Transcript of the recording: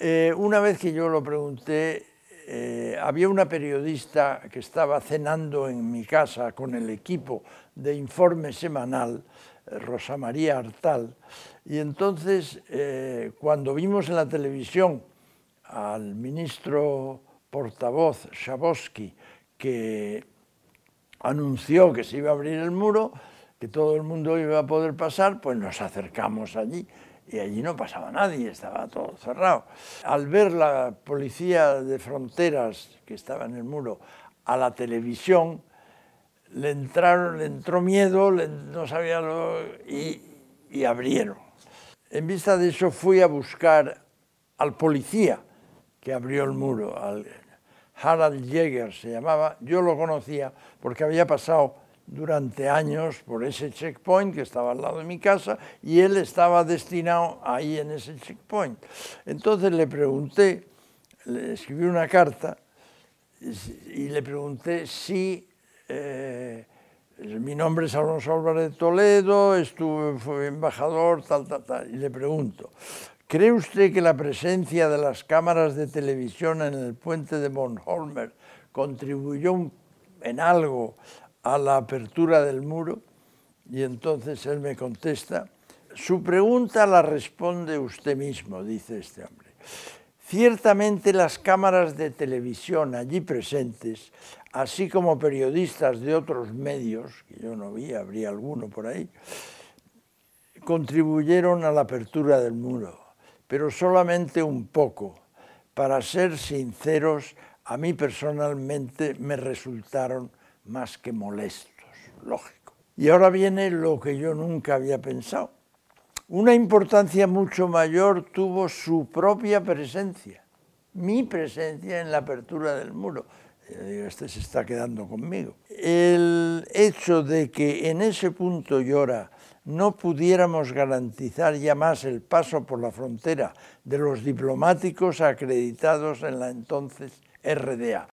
Eh, una vez que yo lo pregunté, eh, había una periodista que estaba cenando en mi casa con el equipo de informe semanal, eh, Rosa María Artal, y entonces cuando vimos en la televisión al ministro portavoz Shabosky que anunció que se iba a abrir el muro, que todo el mundo iba a poder pasar, pues nos acercamos allí y allí no pasaba nadie, estaba todo cerrado. Al ver la policía de fronteras que estaba en el muro a la televisión, le, entraron, le entró miedo, no sabía lo, y, y abrieron. En vista de eso fui a buscar al policía que abrió el muro, al Harald Jäger se llamaba, yo lo conocía porque había pasado durante años por ese checkpoint que estaba al lado de mi casa y él estaba destinado ahí en ese checkpoint. Entonces le pregunté, le escribí una carta y le pregunté si... Eh, mi nombre es Alonso Álvarez de Toledo, estuve, embajador, tal, tal, tal, y le pregunto, ¿cree usted que la presencia de las cámaras de televisión en el puente de Montholmer contribuyó en algo a la apertura del muro y entonces él me contesta, su pregunta la responde usted mismo, dice este hombre. Ciertamente las cámaras de televisión allí presentes, así como periodistas de otros medios, que yo no vi, habría alguno por ahí, contribuyeron a la apertura del muro, pero solamente un poco. Para ser sinceros, a mí personalmente me resultaron más que molestos, lógico. Y ahora viene lo que yo nunca había pensado. Una importancia mucho mayor tuvo su propia presencia, mi presencia en la apertura del muro. Este se está quedando conmigo. El hecho de que en ese punto llora no pudiéramos garantizar ya más el paso por la frontera de los diplomáticos acreditados en la entonces RDA,